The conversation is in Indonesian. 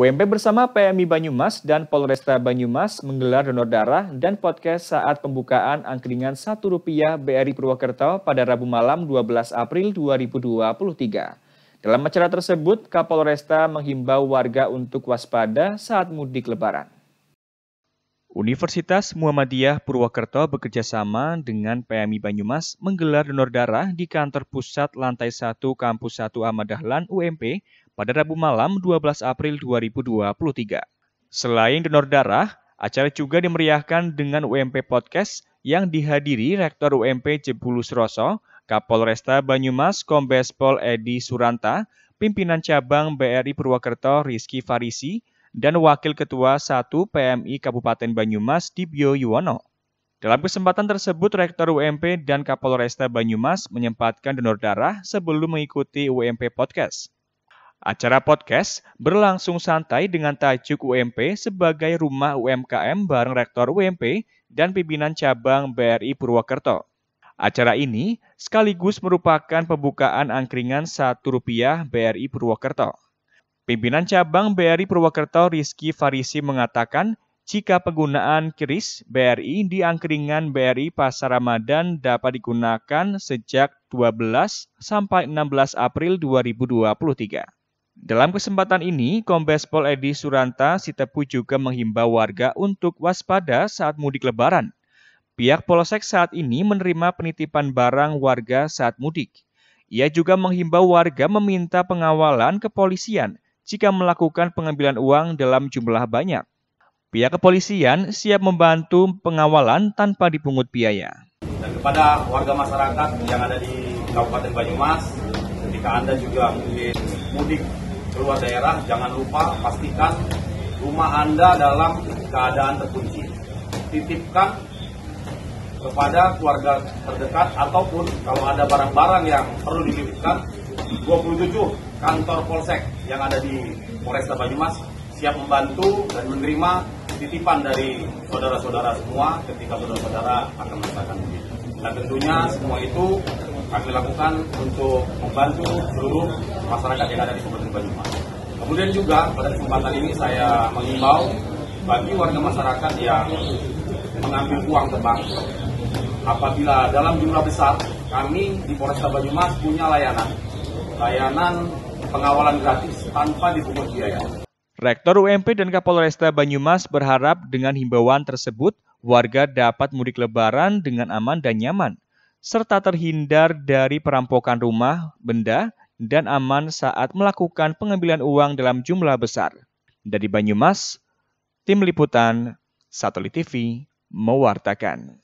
WMP bersama PMI Banyumas dan Polresta Banyumas menggelar donor darah dan podcast saat pembukaan angkringan satu rupiah BRI Purwokerto pada Rabu malam 12 April 2023. Dalam acara tersebut, Kapolresta menghimbau warga untuk waspada saat mudik lebaran. Universitas Muhammadiyah Purwokerto bekerjasama dengan PMI Banyumas menggelar donor darah di kantor pusat lantai 1 Kampus 1 Ahmad Dahlan UMP pada Rabu malam 12 April 2023. Selain donor darah, acara juga dimeriahkan dengan UMP Podcast yang dihadiri Rektor UMP Jebulus Roso, Kapolresta Banyumas Kombes Pol Edi Suranta, pimpinan cabang BRI Purwakerto Rizky Farisi, dan Wakil Ketua 1 PMI Kabupaten Banyumas Dibyo Yuwono. Dalam kesempatan tersebut, Rektor UMP dan Kapolresta Banyumas menyempatkan donor darah sebelum mengikuti UMP Podcast. Acara podcast berlangsung santai dengan tajuk UMP sebagai rumah UMKM bareng Rektor UMP dan pimpinan cabang BRI Purwokerto. Acara ini sekaligus merupakan pembukaan angkringan satu rupiah BRI Purwokerto. Pimpinan cabang BRI Purwokerto Rizky Farisi mengatakan jika penggunaan kris BRI di angkringan BRI Pasar Ramadan dapat digunakan sejak 12 sampai 16 April 2023. Dalam kesempatan ini, Kombes Pol Edi Suranta Sitepu juga menghimbau warga untuk waspada saat mudik lebaran. Pihak Polsek saat ini menerima penitipan barang warga saat mudik. Ia juga menghimbau warga meminta pengawalan kepolisian jika melakukan pengambilan uang dalam jumlah banyak. Pihak kepolisian siap membantu pengawalan tanpa dipungut biaya. Dan kepada warga masyarakat yang ada di Kabupaten Banyumas, ketika Anda juga mudik keluar daerah, jangan lupa pastikan rumah Anda dalam keadaan terkunci. Titipkan kepada keluarga terdekat ataupun kalau ada barang-barang yang perlu dititipkan 27 kantor polsek yang ada di Polresta Banyumas siap membantu dan menerima titipan dari saudara-saudara semua ketika saudara-saudara akan merasakan mudik. Nah tentunya semua itu kami lakukan untuk membantu seluruh masyarakat yang ada di Kabupaten Banyumas. Kemudian juga pada kesempatan ini saya mengimbau bagi warga masyarakat yang mengambil uang ke bank apabila dalam jumlah besar kami di Polresta Banyumas punya layanan layanan pengawalan gratis tanpa dipungut biaya. Rektor UMP dan Kapolresta Banyumas berharap dengan himbauan tersebut warga dapat mudik lebaran dengan aman dan nyaman serta terhindar dari perampokan rumah, benda, dan aman saat melakukan pengambilan uang dalam jumlah besar. Dari Banyumas, Tim Liputan, Satelit TV, mewartakan.